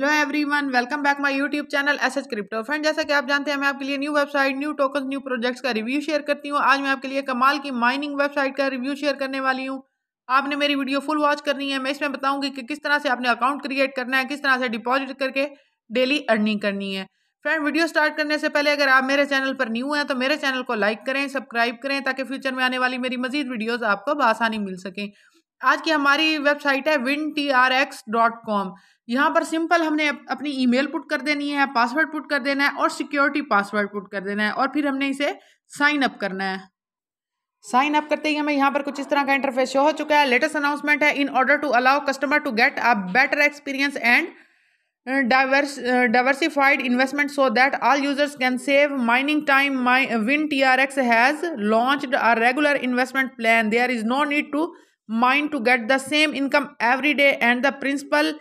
hello everyone welcome back my YouTube channel S crypto friend जैसा कि आप जानते हैं मैं आपके लिए new website new token new projects का रिव्यू शेयर करती हूँ आज मैं आपके लिए कमाल की माइनिंग वेबसाइट का रिव्यू शेयर करने वाली हूँ आपने मेरी वीडियो फुल वॉच करनी है मैं इसमें बताऊँगी कि किस तरह से आपने अकाउंट क्रिएट करना है किस तरह से डिपॉजिट करके डेली अर्निंग करनी है फ्रेंड वीडियो स्टार्ट करने से पहले अगर आप मेरे चैनल पर न्यू हैं तो मेरे चैनल को लाइक करें सब्सक्राइब करें ताकि फ्यूचर में आने वाली मेरी मजीद वीडियोज़ आपको बसानी मिल सकें आज की हमारी वेबसाइट है win T R X dot com यहाँ पर सिंपल हमने अपनी ईमेल पुट कर देनी है पासवर्ड पुट कर देना है और सिक्योरिटी पासवर्ड पुट कर देना है और फिर हमने इसे साइन अप करना है साइन अप करते ही हमें यहाँ पर कुछ इस तरह का इंटरफेस शो हो चुका है लेटेस्ट अनाउंसमेंट है in order to allow customer to get a better experience and diversified investment so that all users can save mining time my win T R X has launch a regular investment plan there is no need to mind to get the same income every day and the principal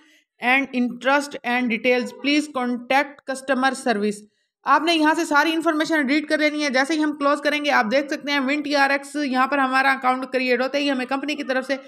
and interest and details please contact customer service आपने यहाँ से सारी information read कर लेनी है जैसे ही हम close करेंगे आप देख सकते हैं विंट आर एक्स यहाँ पर हमारा अकाउंट क्रिएट होता ही हमें कंपनी की तरफ से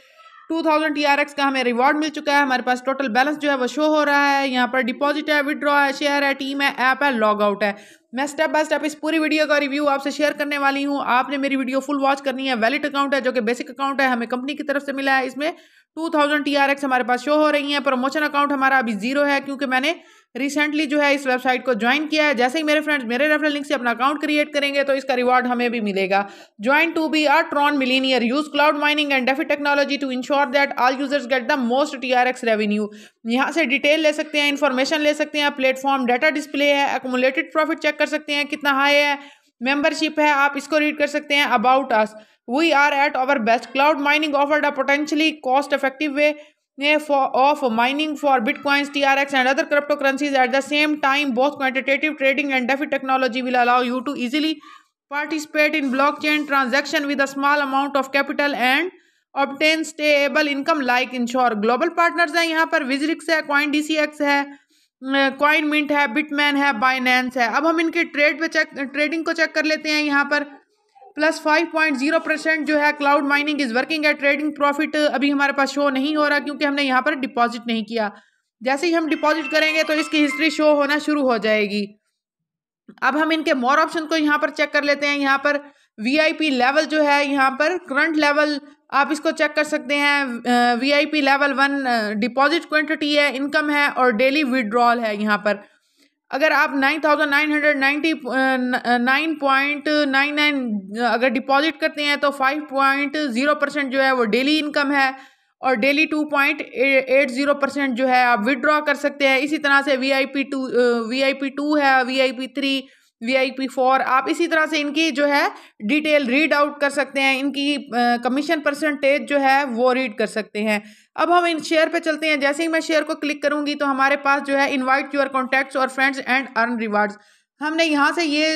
two thousand T R X का हमें रिवॉर्ड मिल चुका है हमारे पास टोटल बैलेंस जो है वो शो हो रहा है यहाँ पर डिपॉजिट है विड्रॉ है शेयर है टीम है ऐप है लॉग आउट है मैं स्टेप बाय स्टेप इस पूरी वीडियो का रिव्यू आपसे शेयर करने वाली हूँ आपने मेरी वीडियो फुल वॉच करनी है वैलिड अकाउंट है जो कि बेसिक अकाउंट है हमें कंपनी की तरफ से मिला है इसमें two thousand T R X हमारे पास शो हो रही हैं प्रमोशन अकाउंट हमारा अभी जीरो है क्योंकि मैंने रिसेंटली जो है इस वेबसाइट को ज्वाइन किया है जैसे ही मेरे फ्रेंड्स मेरे रेफरल लिंक से अपना अकाउंट क्रिएट करेंगे तो इसका रिवॉर्ड हमें भी मिलेगा join to be a Tron millionaire use cloud mining and DeFi technology to ensure that all users get the most T R X revenue यहाँ से डिटेल ले सकते हैं इन्फॉर्मेशन ले सकते हैं प्लेटफॉर्म डाटा डिस्प्ले है एकोमुलेटेड प्रॉफिट चेक कर सकते हैं कितना हाई है मेंबरशिप है आप इसको रीड कर सकते हैं about us we are at our best cloud mining offered a potentially cost effective way of mining for bitcoins T R X and other cryptocurrencies at the same time both quantitative trading and DeFi technology will allow you to easily participate in blockchain transaction with a small amount of capital and obtain stable income like ensure global partners हैं यहाँ पर विजरिक्स है coin D C X है coin mint है Bitmain है Binance है अब हम इनके ट्रेड पे चेक ट्रेडिंग को चेक कर लेते हैं यहाँ पर plus five point zero percent जो है क्लाउड माइनिंग इज़ वर्किंग है ट्रेडिंग प्रॉफिट अभी हमारे पास शो नहीं हो रहा क्योंकि हमने यहाँ पर डिपॉजिट नहीं किया जैसे ही हम डिपॉजिट करेंगे तो इसकी हिस्ट्री शो होना शुरू हो जाएगी अब हम इनके मोर ऑप्शन को यहाँ पर चेक कर लेते हैं यहाँ पर वीआईपी लेवल जो है यहाँ पर करंट लेवल आप इसको चेक कर सकते हैं VIP level one deposit quantity है इनकम है और डेली विड्रॉल है यहाँ पर अगर आप nine thousand nine hundred ninety nine point nine nine अगर डिपॉजिट करते हैं तो फाइव पॉइंट ज़ीरो परसेंट जो है वो डेली इनकम है और daily two point eight zero percent जो है आप विड्रॉ कर सकते हैं इसी तरह से V I P two V I P two है V I P three VIP four आप इसी तरह से इनकी जो है डिटेल रीड आउट कर सकते हैं इनकी कमीशन परसेंटेज जो है वो रीड कर सकते हैं अब हम इन शेयर पे चलते हैं जैसे ही मैं शेयर को क्लिक करूंगी तो हमारे पास जो है इनवाइट योर कॉन्टैक्ट्स और फ्रेंड्स एंड अर्न रिवार्ड्स हमने यहाँ से ये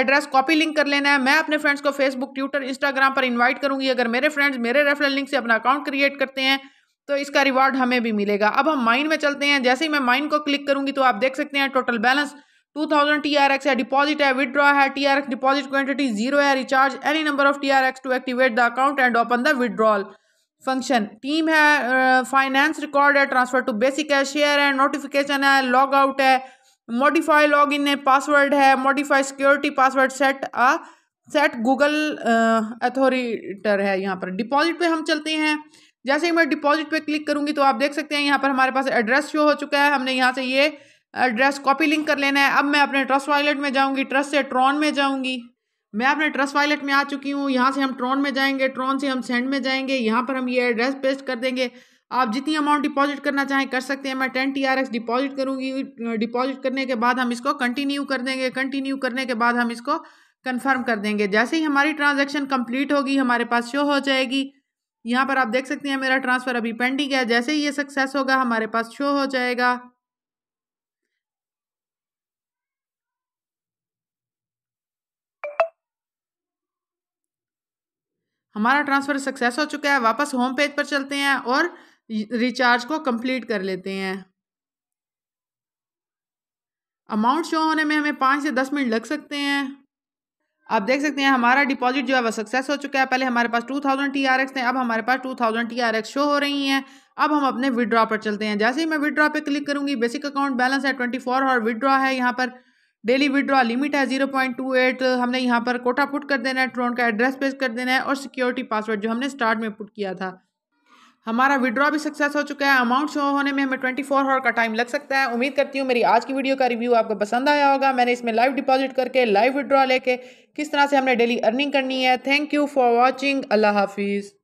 एड्रेस कॉपी लिंक कर लेना है मैं अपने फ्रेंड्स को फेसबुक ट्विटर इंस्टाग्राम पर इन्वाइट करूँगी अगर मेरे फ्रेंड्स मेरे रेफरल लिंक से अपना अकाउंट क्रिएट करते हैं तो इसका रिवार्ड हमें भी मिलेगा अब हम माइन में चलते हैं जैसे ही मैं माइन को क्लिक करूंगी तो आप देख सकते हैं total balance two thousand T R X है डिपॉजिट है विदड्रॉ है T R X deposit quantity zero है recharge any number of T R X to activate the account and open the withdrawal function team है finance uh, record है transfer to basic है share है notification है log out है modify log in password है modify security password set ah set Google authenticator है यहाँ पर डिपॉजिट पे हम चलते हैं जैसे ही मैं डिपॉजिट पे क्लिक करूँगी तो आप देख सकते हैं यहाँ पर हमारे पास एड्रेस शो हो चुका है हमने यहाँ से ये एड्रेस कॉपी लिंक कर लेना है अब मैं अपने ट्रस्ट वॉलेट में जाऊंगी ट्रस्ट से ट्रॉन में जाऊंगी मैं अपने ट्रस्ट वॉलेट में आ चुकी हूँ यहाँ से हम ट्रॉन में जाएंगे ट्रॉन से हम सेंड में जाएंगे यहाँ पर हम ये एड्रेस पेस्ट कर देंगे आप जितनी अमाउंट डिपॉजिट करना चाहें कर सकते हैं मैं ten T R X deposit करूँगी डिपॉजिट करने के बाद हम इसको कंटिन्यू कर देंगे कंटिन्यू करने के बाद हम इसको कन्फर्म कर देंगे जैसे ही हमारी ट्रांजेक्शन कम्प्लीट होगी हमारे पास शो हो जाएगी यहाँ पर आप देख सकते हैं मेरा ट्रांसफ़र अभी पेंडिंग है जैसे ही ये सक्सेस होगा हमारे पास शो हो जाएगा हमारा ट्रांसफ़र सक्सेस हो चुका है वापस होम पेज पर चलते हैं और रिचार्ज को कंप्लीट कर लेते हैं अमाउंट शो होने में हमें पाँच से दस मिनट लग सकते हैं आप देख सकते हैं हमारा डिपॉजिट जो है वह सक्सेस हो चुका है पहले हमारे पास two thousand T R X थे अब हमारे पास two thousand T R X show हो रही हैं अब हम अपने विड्रॉ पर चलते हैं जैसे ही मैं विड्रॉ पर क्लिक करूंगी बेसिक अकाउंट बैलेंस है ट्वेंटी फोर और विड्रॉ है यहाँ पर डेली विड्रॉ लिमिट है जीरो पॉइंट टू एट हमने यहाँ पर कोटा पुट कर देना है ट्रोन का एड्रेस पेज कर देना है और सिक्योरिटी पासवर्ड जो हमने स्टार्ट में पुट किया था हमारा विड्रॉ भी सक्सेस हो चुका है अमाउंट शो होने में हमें ट्वेंटी फोर आवर का टाइम लग सकता है उम्मीद करती हूँ मेरी आज की वीडियो का रिव्यू आपको पसंद आया होगा मैंने इसमें लाइव डिपॉजिट करके लाइव विड्रॉ लेके किस तरह से हमने डेली अर्निंग करनी है थैंक यू फॉर वॉचिंग अल्लाह हाफिज़